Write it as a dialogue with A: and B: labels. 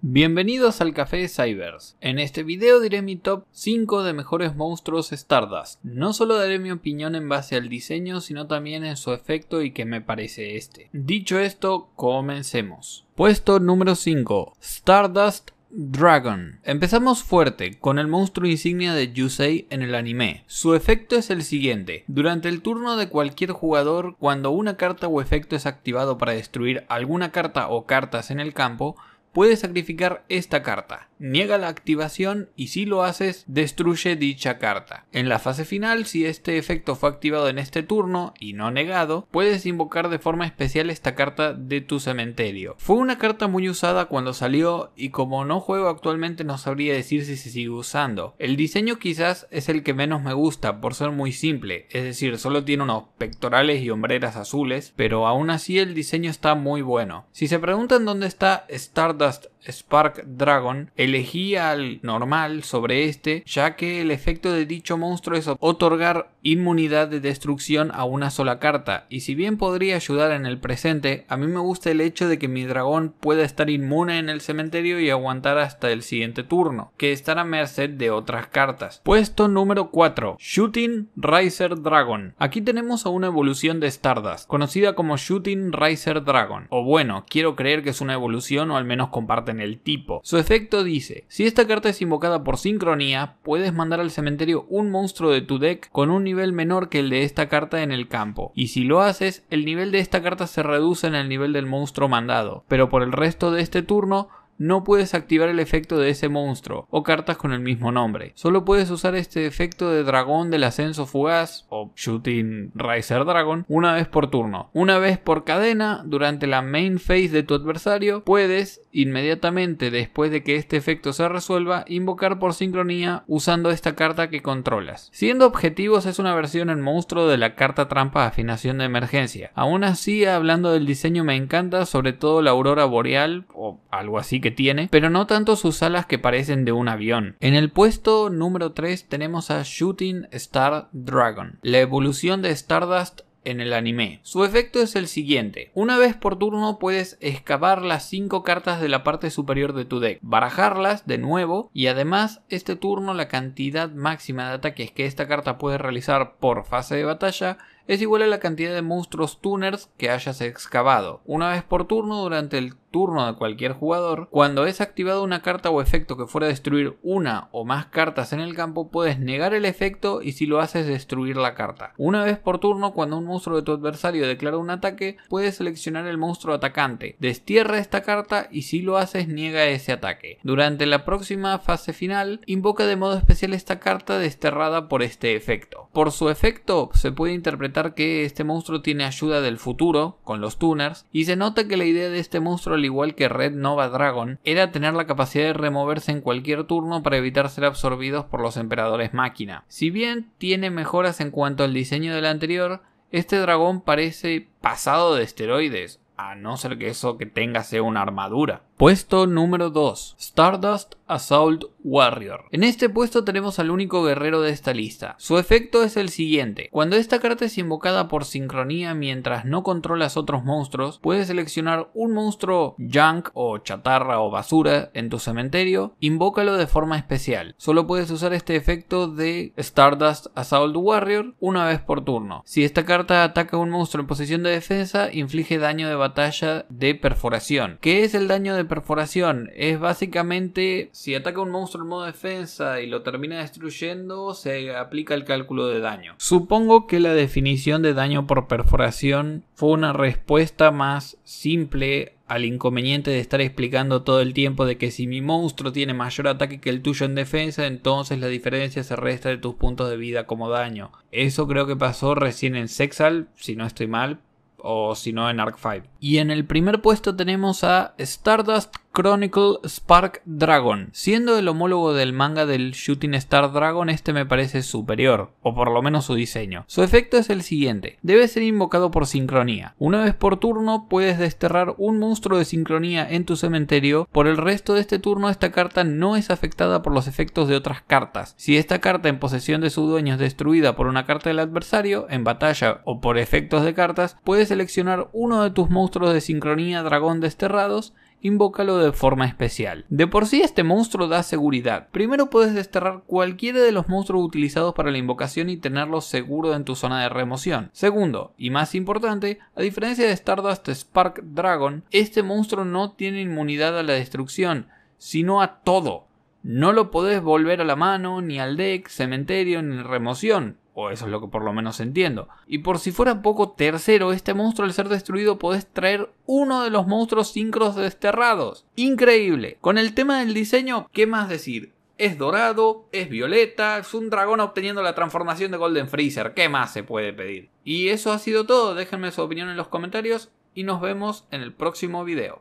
A: Bienvenidos al Café Cybers. En este video diré mi top 5 de mejores monstruos Stardust. No solo daré mi opinión en base al diseño, sino también en su efecto y qué me parece este. Dicho esto, comencemos. Puesto número 5. Stardust Dragon. Empezamos fuerte con el monstruo insignia de Yusei en el anime. Su efecto es el siguiente. Durante el turno de cualquier jugador, cuando una carta o efecto es activado para destruir alguna carta o cartas en el campo, Puedes sacrificar esta carta. Niega la activación y si lo haces, destruye dicha carta. En la fase final, si este efecto fue activado en este turno y no negado, puedes invocar de forma especial esta carta de tu cementerio. Fue una carta muy usada cuando salió y como no juego actualmente no sabría decir si se sigue usando. El diseño quizás es el que menos me gusta por ser muy simple, es decir, solo tiene unos pectorales y hombreras azules, pero aún así el diseño está muy bueno. Si se preguntan dónde está Star Stardust Spark Dragon, elegí al normal sobre este, ya que el efecto de dicho monstruo es otorgar inmunidad de destrucción a una sola carta, y si bien podría ayudar en el presente, a mí me gusta el hecho de que mi dragón pueda estar inmune en el cementerio y aguantar hasta el siguiente turno, que estará a merced de otras cartas. Puesto número 4, Shooting Riser Dragon. Aquí tenemos a una evolución de Stardust, conocida como Shooting Riser Dragon, o bueno, quiero creer que es una evolución o al menos comparte en el tipo. Su efecto dice, si esta carta es invocada por sincronía, puedes mandar al cementerio un monstruo de tu deck con un nivel menor que el de esta carta en el campo. Y si lo haces, el nivel de esta carta se reduce en el nivel del monstruo mandado, pero por el resto de este turno no puedes activar el efecto de ese monstruo o cartas con el mismo nombre. Solo puedes usar este efecto de dragón del ascenso fugaz o shooting riser dragon una vez por turno. Una vez por cadena, durante la main phase de tu adversario, puedes inmediatamente después de que este efecto se resuelva invocar por sincronía usando esta carta que controlas. Siendo objetivos es una versión en monstruo de la carta trampa afinación de emergencia. Aún así, hablando del diseño me encanta sobre todo la aurora boreal o algo así que tiene, pero no tanto sus alas que parecen de un avión. En el puesto número 3 tenemos a Shooting Star Dragon, la evolución de Stardust en el anime. Su efecto es el siguiente. Una vez por turno puedes excavar las 5 cartas de la parte superior de tu deck, barajarlas de nuevo y además este turno la cantidad máxima de ataques que esta carta puede realizar por fase de batalla es igual a la cantidad de monstruos tuners que hayas excavado, una vez por turno durante el turno de cualquier jugador, cuando es activada una carta o efecto que fuera a destruir una o más cartas en el campo, puedes negar el efecto y si lo haces destruir la carta. Una vez por turno, cuando un monstruo de tu adversario declara un ataque, puedes seleccionar el monstruo atacante, destierra esta carta y si lo haces niega ese ataque. Durante la próxima fase final, invoca de modo especial esta carta desterrada por este efecto. Por su efecto, se puede interpretar que este monstruo tiene ayuda del futuro, con los tuners, y se nota que la idea de este monstruo, al igual que Red Nova Dragon, era tener la capacidad de removerse en cualquier turno para evitar ser absorbidos por los emperadores máquina. Si bien tiene mejoras en cuanto al diseño del anterior, este dragón parece pasado de esteroides, a no ser que eso que tenga sea una armadura. Puesto número 2, Stardust Assault Warrior. En este puesto tenemos al único guerrero de esta lista. Su efecto es el siguiente. Cuando esta carta es invocada por sincronía mientras no controlas otros monstruos, puedes seleccionar un monstruo junk o chatarra o basura en tu cementerio, invócalo de forma especial. Solo puedes usar este efecto de Stardust Assault Warrior una vez por turno. Si esta carta ataca a un monstruo en posición de defensa, inflige daño de batalla de perforación, que es el daño de perforación es básicamente si ataca un monstruo en modo defensa y lo termina destruyendo, se aplica el cálculo de daño. Supongo que la definición de daño por perforación fue una respuesta más simple al inconveniente de estar explicando todo el tiempo de que si mi monstruo tiene mayor ataque que el tuyo en defensa, entonces la diferencia se resta de tus puntos de vida como daño. Eso creo que pasó recién en Sexal, si no estoy mal, o si no en Arc 5. Y en el primer puesto tenemos a Stardust Chronicle Spark Dragon. Siendo el homólogo del manga del Shooting Star Dragon, este me parece superior, o por lo menos su diseño. Su efecto es el siguiente, debe ser invocado por sincronía. Una vez por turno puedes desterrar un monstruo de sincronía en tu cementerio, por el resto de este turno esta carta no es afectada por los efectos de otras cartas. Si esta carta en posesión de su dueño es destruida por una carta del adversario, en batalla o por efectos de cartas, puedes seleccionar uno de tus monstruos de sincronía dragón desterrados invócalo de forma especial. De por sí este monstruo da seguridad. Primero puedes desterrar cualquiera de los monstruos utilizados para la invocación y tenerlo seguro en tu zona de remoción. Segundo, y más importante, a diferencia de Stardust Spark Dragon, este monstruo no tiene inmunidad a la destrucción, sino a todo. No lo podés volver a la mano, ni al deck, cementerio, ni remoción o eso es lo que por lo menos entiendo. Y por si fuera poco, tercero, este monstruo al ser destruido podés traer uno de los monstruos sincros desterrados. Increíble. Con el tema del diseño, ¿qué más decir? es dorado, es violeta, es un dragón obteniendo la transformación de Golden Freezer. ¿Qué más se puede pedir? Y eso ha sido todo, déjenme su opinión en los comentarios y nos vemos en el próximo video.